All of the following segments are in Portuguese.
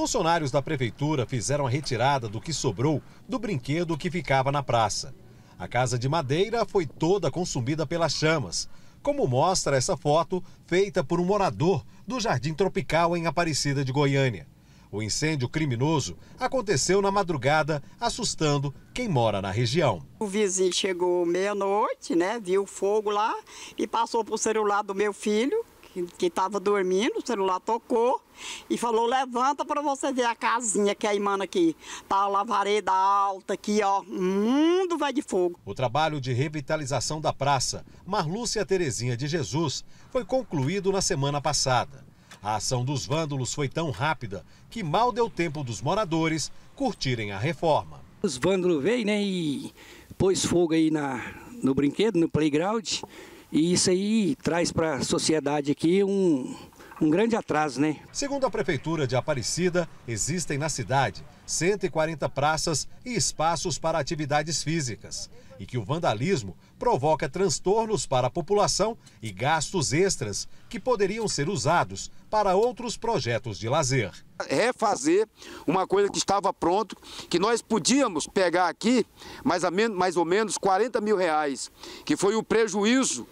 Funcionários da prefeitura fizeram a retirada do que sobrou do brinquedo que ficava na praça. A casa de madeira foi toda consumida pelas chamas, como mostra essa foto feita por um morador do Jardim Tropical em Aparecida de Goiânia. O incêndio criminoso aconteceu na madrugada, assustando quem mora na região. O vizinho chegou meia-noite, né? Viu fogo lá e passou para o celular do meu filho que estava dormindo, o celular tocou e falou, levanta para você ver a casinha que é a imana aqui. Tá a lavareda alta aqui, ó, mundo vai de fogo. O trabalho de revitalização da praça Marlúcia Terezinha de Jesus foi concluído na semana passada. A ação dos vândalos foi tão rápida que mal deu tempo dos moradores curtirem a reforma. Os vândalos veio né, e pôs fogo aí na, no brinquedo, no playground. E isso aí traz para a sociedade aqui um, um grande atraso, né? Segundo a Prefeitura de Aparecida, existem na cidade 140 praças e espaços para atividades físicas. E que o vandalismo provoca transtornos para a população e gastos extras que poderiam ser usados para outros projetos de lazer. Refazer uma coisa que estava pronto, que nós podíamos pegar aqui mais, ou menos 40 mil reais, que foi o prejuízo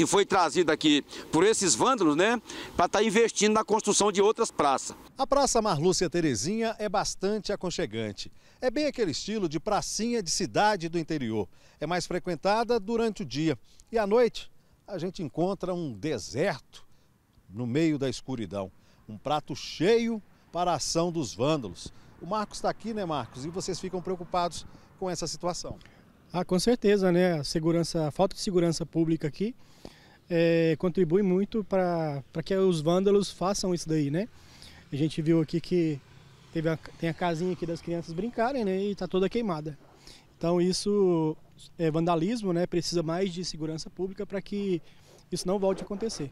que foi trazida aqui por esses vândalos, né, para estar tá investindo na construção de outras praças. A Praça Marlúcia Terezinha é bastante aconchegante. É bem aquele estilo de pracinha de cidade do interior. É mais frequentada durante o dia. E à noite, a gente encontra um deserto no meio da escuridão. Um prato cheio para a ação dos vândalos. O Marcos está aqui, né, Marcos? E vocês ficam preocupados com essa situação. Ah, com certeza, né? A, segurança, a falta de segurança pública aqui é, contribui muito para que os vândalos façam isso daí, né? A gente viu aqui que teve a, tem a casinha aqui das crianças brincarem, né? E está toda queimada. Então isso é vandalismo, né? Precisa mais de segurança pública para que isso não volte a acontecer.